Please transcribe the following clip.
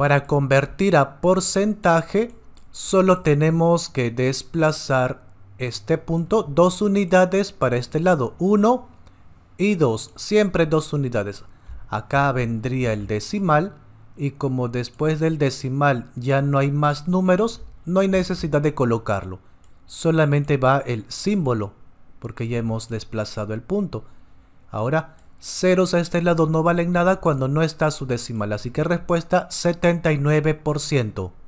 Para convertir a porcentaje solo tenemos que desplazar este punto dos unidades para este lado. 1 y 2, siempre dos unidades. Acá vendría el decimal y como después del decimal ya no hay más números, no hay necesidad de colocarlo. Solamente va el símbolo porque ya hemos desplazado el punto. Ahora Ceros a este lado no valen nada cuando no está su decimal, así que respuesta 79%.